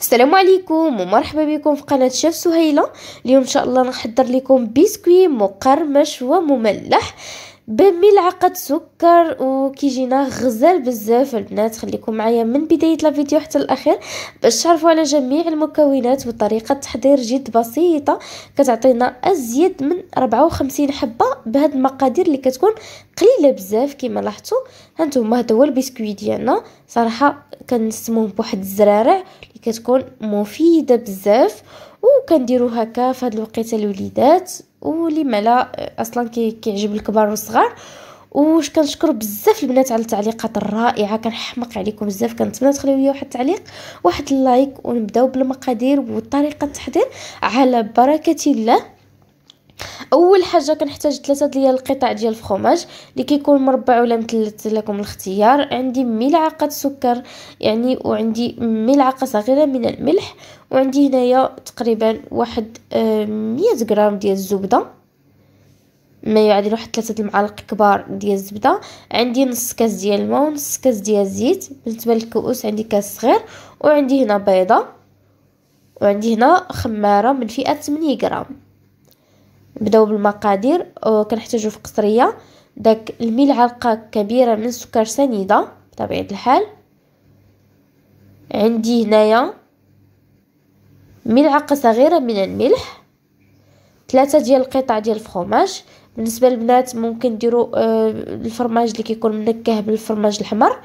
السلام عليكم ومرحبا بكم في قناه شاف سهيله اليوم ان شاء الله نحضر لكم بسكوي مقرمش ومملح بملعقة سكر وكيجينا غزال بزاف البنات خليكم معايا من بداية الفيديو حتى الاخير باش تعرفوا على جميع المكونات وطريقة تحضير جد بسيطة كتعطينا ازيد من 54 حبة بهاد المقادير اللي كتكون قليلة بزاف كما لاحظتوا هانتوما هذا هو البسكويت ديالنا صراحة كنسموه بواحد الزرارع اللي كتكون مفيدة بزاف وكنديرو هكا في هاد الوقيته الوليدات واللي لا اصلا كيعجب الكبار والصغار واش كنشكر بزاف البنات على التعليقات الرائعه كنحمق عليكم بزاف كنتمنى تخليو لي واحد التعليق واحد اللايك ونبداو بالمقادير وطريقه التحضير على بركه الله اول حاجه كنحتاج ثلاثه ديال القطع ديال الفرماج اللي كيكون مربع ولا مثلث لكم الاختيار عندي ملعقه سكر يعني وعندي ملعقه صغيره من الملح وعندي هنايا تقريبا واحد 100 آه، غرام ديال الزبده ما يعادل واحد ثلاثة المعالق كبار ديال الزبدة عندي نص كاس ديال الماء ونص كاس ديال الزيت بالنسبة للكؤوس عندي كاس صغير وعندي هنا بيضة وعندي هنا خمارة من فئة 8 غرام نبداو بالمقادير كنحتاجو في قصريه داك الملعقه كبيره من سكر سنيده بطبيعه الحال عندي هنايا ملعقه صغيره من الملح ثلاثة ديال القطع ديال الفرماج بالنسبه للبنات ممكن ديروا آه، الفرماج اللي كيكون منكه بالفرماج الحمر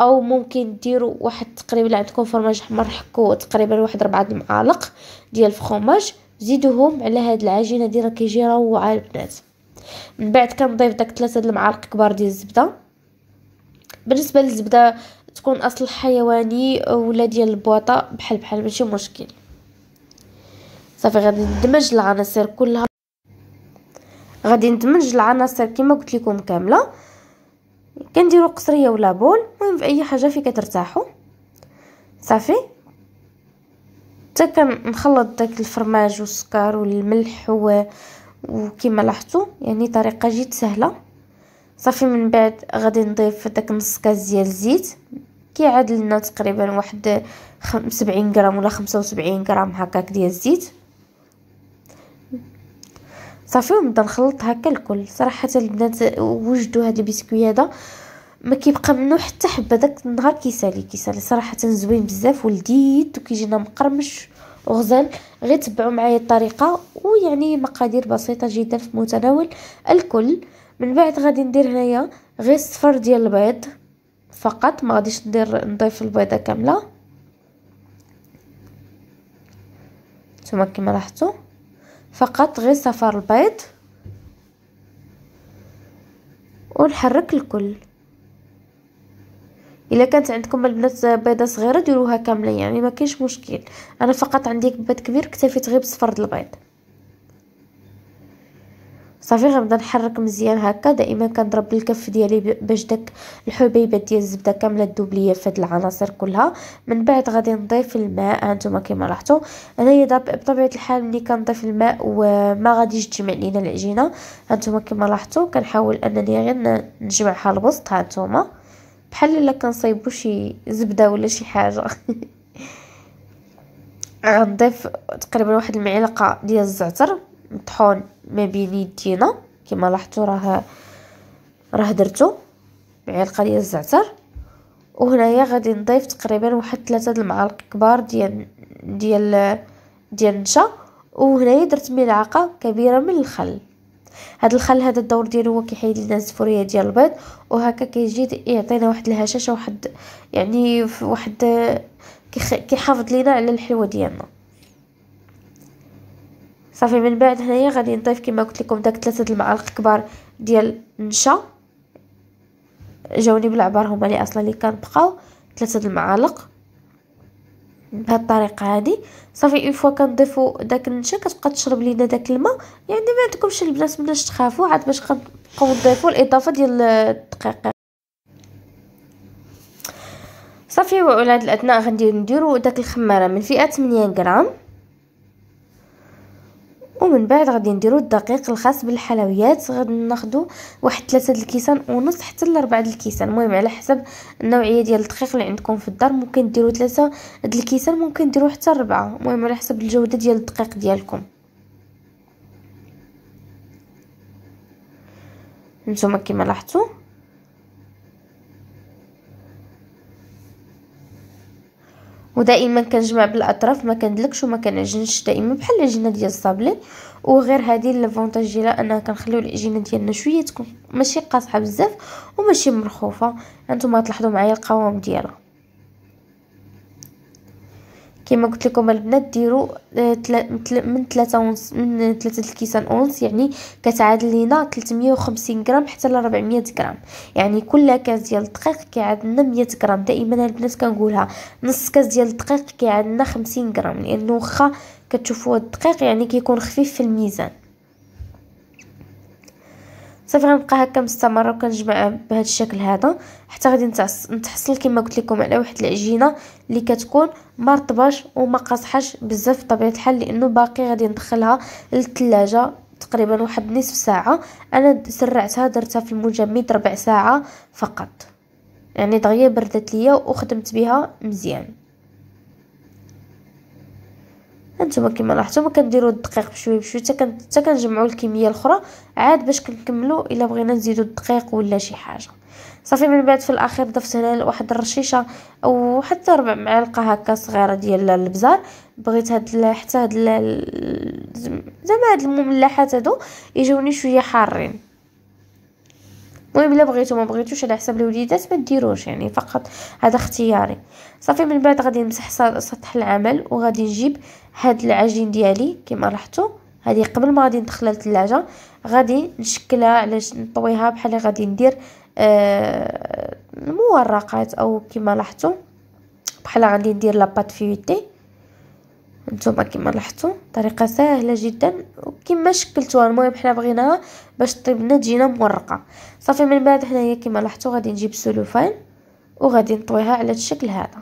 او ممكن ديروا واحد تقريبا عندكم فرماج حمر حكوا تقريبا واحد ربعة المعالق ديال الفرماج زيدوهم على هاد العجينه ديال كيجي روعه البنات من بعد كنضيف داك ثلاثه د المعالق كبار ديال الزبده بالنسبه للزبده تكون اصل حيواني ولا ديال البواطه بحال بحال ماشي مشكل صافي غادي ندمج العناصر كلها غادي ندمج العناصر كما قلت لكم كامله كنديروا قصريه ولا بول المهم في اي حاجه في كترتاحوا صافي حتى كنخلط داك الفرماج والسكر والملح و... وكما لاحظتوا يعني طريقه جد سهله صافي من بعد غادي نضيف داك نص كاس ديال الزيت كيعادل لنا تقريبا واحد 70 غرام ولا 75 غرام هكاك ديال الزيت صافي ونبدا نخلط هكا الكل صراحه البنات وجدوا هاد البسكويه هذا ما كيبقى منو حتى حبه داك النهار كيسالي كيسالي صراحه زوين بزاف ولذيذ وكيجينا مقرمش وغزال غير تبعوا معايا الطريقه ويعني مقادير بسيطه جدا في متناول الكل من بعد غادي ندير هنايا غير الصفر ديال البيض فقط ما غاديش ندير نضيف البيضه كامله نتوما كما لاحظتوا فقط غير صفر البيض ونحرك الكل الا كانت عندكم البنات بيضه صغيره ديروها كامله يعني ما كاينش مشكل انا فقط عندي كبات كبير اكتفيت غير بصفر د البيض صافي غنبدا نحرك مزيان هكا دائما كنضرب بالكف ديالي باش داك الحبيبات ديال الزبده كامله تذوب ليا في هاد العناصر كلها من بعد غادي نضيف الماء هانتوما كما لاحظتوا انايا دابا بطبيعه الحال ملي كنضيف الماء وما غاديش تجمع لينا العجينه هانتوما كما لاحظتوا كنحاول انني غير نجمعها الوسط هانتوما بحال الا كنصايبو شي زبده ولا شي حاجه غنضيف تقريبا واحد المعلقه ديال الزعتر مطحون ما بين يدينا كما لاحظتوا راه راه درتو معلقه ديال الزعتر وهنايا غادي نضيف تقريبا واحد ثلاثة د المعالق كبار ديال ديال ديال النشا وهنايا درت ملعقه كبيره من الخل هاد الخل هذا الدور ديالو هو كيحيد لنا الزفوريه ديال البيض وهكا كيجي يعطينا واحد الهشاشه واحد يعني واحد كيحافظ لينا على الحلوه ديالنا صافي من بعد هنايا غادي نضيف كما قلت لكم داك ثلاثه المعالق كبار ديال النشا جاوني بالعبار هما اللي اصلا اللي كان بقاو ثلاثه المعالق الطريقه هذه صافي اون فوا كنضيفو داك النشا كتبقى تشرب لينا داك الماء يعني ما عندكمش البنات باش تخافوا عاد باش كنبقاو نضيفو الاضافه ديال الدقيق صافي وعلى هاد الاثناء غندير نديرو داك الخماره من فئه 8 غرام ومن بعد غادي نديرو الدقيق الخاص بالحلويات غادي ناخدو واحد ثلاثة الكيسان ونص حتى لربعة الكيسان المهم على حسب النوعيه ديال الدقيق اللي عندكم في الدار ممكن ديروا ثلاثة د الكيسان ممكن ديروا حتى ربعة المهم على حسب الجوده ديال الدقيق ديالكم نتوما كما لاحظتوا ودائما كنجمع بالاطراف ما كندلكش وما كنعجنش دائما بحال العجينه ديال الصابلي وغير هذه لافونتاج ديالها انها كنخليو العجينه ديالنا شويه تكون ماشي قاصحه بزاف وماشي مرخوفه انتم تلاحظوا معايا القوام ديالها كما قلت لكم البنات ديروا آه، من 3 اونص من 3 الكيسان اونص يعني كتعادل لينا 350 غرام حتى ل 400 غرام يعني كل كاس ديال الدقيق كيعاد لنا 100 غرام دائما البنات كنقولها نص كاس ديال الدقيق كيعاد لنا 50 غرام لانه واخا كتشوفوا الدقيق يعني كيكون خفيف في الميزان صافي غنبقى هكا مستمره وكنجمع بهذا الشكل هذا حتى غادي نتحصل كما قلت لكم على واحد العجينه اللي كتكون ما رطباش وما قاصحاش بزاف بطبيعه الحال لانه باقي غادي ندخلها للثلاجه تقريبا واحد نصف ساعه انا سرعتها درتها في المجمد ربع ساعه فقط يعني دغيا بردت ليا وخدمت بها مزيان هانتوما كيما لاحظتوا ما كنديروا الدقيق بشوي بشوي حتى حتى كنجمعوا الكميه الاخرى عاد باش كنكملوا الا بغينا نزيدوا الدقيق ولا شي حاجه صافي من بعد في الاخير ضفت هنا واحد الرشيشه او حتى ربع معلقه هكا صغيره ديال البزار بغيت هاد حتى هاد زعما هاد المملحات هادو يجوني شويه حارين المهم الا بغيتو ما بغيتوش على حساب الوليدات ما ديروش يعني فقط هذا اختياري صافي من بعد غادي نمسح سطح العمل وغادي نجيب هاد العجين ديالي كما لاحظتوا هادي قبل ما غادي ندخلها للثلاجه غادي نشكلها على نطويها بحال غادي ندير آه المورقات او كما لاحظتوا بحال غادي ندير لاباط فيوتي نتوما كما لاحظتوا طريقه سهله جدا كما شكلتوها المهم حنا بغيناها باش طيبنا تجينا مورقه صافي من بعد حنايا كما لاحظتوا غادي نجيب سلوفان وغادي نطويها على الشكل هذا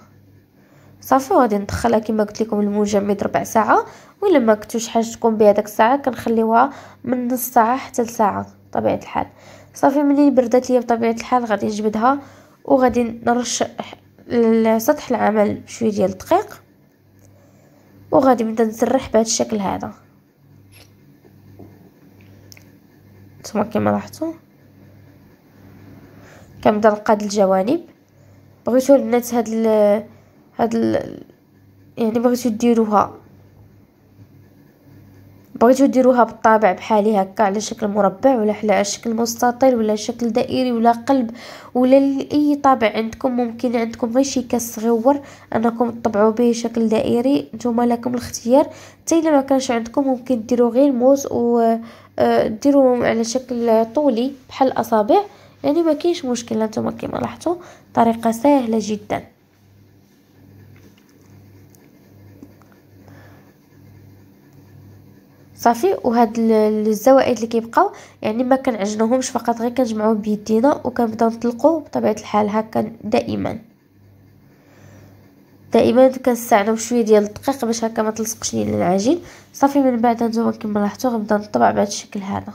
صافي غادي ندخلها كما قلت لكم المجمد ربع ساعه ولا ما كنتوش حاجتكم بها داك الساعه كنخليوها من نص ساعه حتى لساعه بطبيعه الحال صافي ملي بردات ليا بطبيعه الحال غادي نجبدها وغادي نرش السطح العمل بشويه ديال الدقيق وغادي نبدا نسرح بهذا الشكل هذا القسمه كما لاحظتوا كنبدا نقاد الجوانب بغيتو البنات هاد ال... هاد ال... يعني بغيتو ديروها بغيتو ديروها بالطابع بحالي هكا على شكل مربع ولا على شكل مستطيل ولا شكل دائري ولا قلب ولا اي طابع عندكم ممكن عندكم غير شي كاس صغيور انكم تطبعوا به شكل دائري نتوما لكم الاختيار حتى الا ما كانش عندكم ممكن ديروا غير موز و آه، ديروهم على شكل طولي بحال الاصابع يعني ما كاينش مشكل نتوما كما لاحظتوا طريقه سهله جدا صافي وهاد الزوائد اللي كيبقاو يعني ما كنعجنوهمش فقط غير كنجمعوهم بيدينا وكنبداو نطلقو بطبيعه الحال هكا دائما دائما كنستعملو شويه ديال الدقيق باش هكا ما تلصقش لينا العجين صافي من بعد هانتوما كما لاحظتوا غنبدا نطبع بهذا الشكل هذا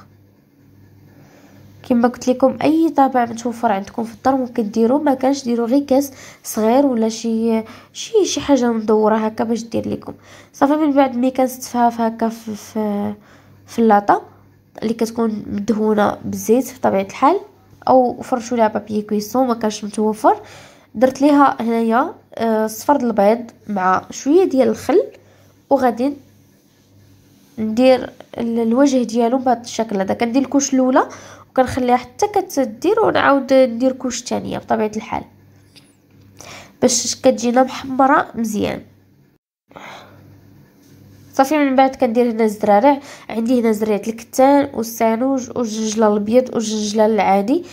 كما قلت لكم اي طابع متوفر عندكم في الدار ممكن ديروه ما كانش ديروا غير كاس صغير ولا شي شي شي حاجه مدوره هكا باش دير لكم صافي من بعد ملي كنستفها هكا في في, في اللاطه اللي كتكون مدهونه بالزيت بطبيعه الحال او فرشوا لها بابي كويسون ما كانش متوفر درت ليها هنايا آه، صفر البيض مع شويه ديال الخل وغادي ندير الوجه ديالو بهذا الشكل هذا كندير الكوش الاولى وكنخليها حتى كتدير ونعاود ندير كوش ثانيه بطبيعه الحال باش كتجينا محمره مزيان صافي من بعد كندير هنا الزرارع عندي هنا زريعه الكتان والسانوج والجنجله الابيض والجنجله العادي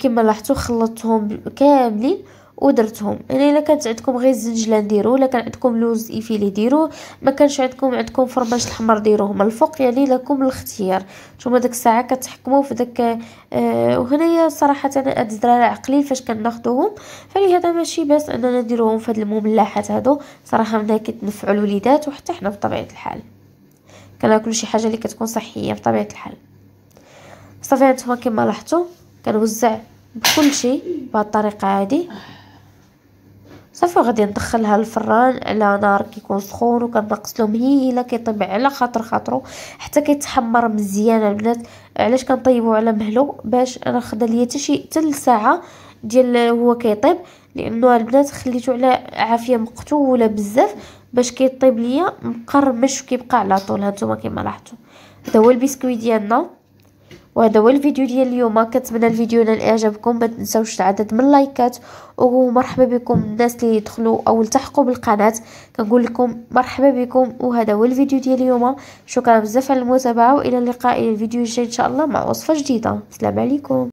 كما لاحظتوا خلطتهم كاملين ودرتهم يعني الا كانت عندكم غير الزنجله ديروه الا كان عندكم لوز ايفيلي ديروه ما كانش عندكم عندكم فرماج الحمر ديروه من الفوق يعني لكم الاختيار نتوما ديك الساعه كتحكموا في داك آه وهنايا صراحه انا هاد الدراري عقلين فاش كناخذوهم فلهذا ماشي باس اننا نديروهم في هاد المملحات هادو صراحه منها كيتنفعوا الوليدات وحتى حنا بطبيعه الحال كناكلو شي حاجه اللي كتكون صحيه بطبيعه الحال صافي هانتوما كما لاحظتوا كنوزع بكل شيء بهاد الطريقه هذه صافي غادي ندخلها الفران على نار كيكون سخون وكنقص لهم هيله كيطيب على خاطر خاطرو حتى كيتحمر مزيان البنات علاش كنطيبو على مهلو باش انا خدا ليا حتى شي تل ساعه ديال هو كيطيب لانه البنات خليته على عافيه مقتوله بزاف باش كيطيب ليا مقرمش وكيبقى على طول هانتوما كما لاحظتوا هذا هو البسكويت ديالنا وهذا هو الفيديو ديال اليوم كنتمنى الفيديو نال اعجابكم ما تنساوش العدد من اللايكات ومرحبا بكم الناس اللي يدخلوا او التحقوا بالقناه كنقول لكم مرحبا بكم وهذا هو الفيديو ديال اليوم شكرا بزاف على المتابعه والى اللقاء الى الفيديو الجاي ان شاء الله مع وصفه جديده السلام عليكم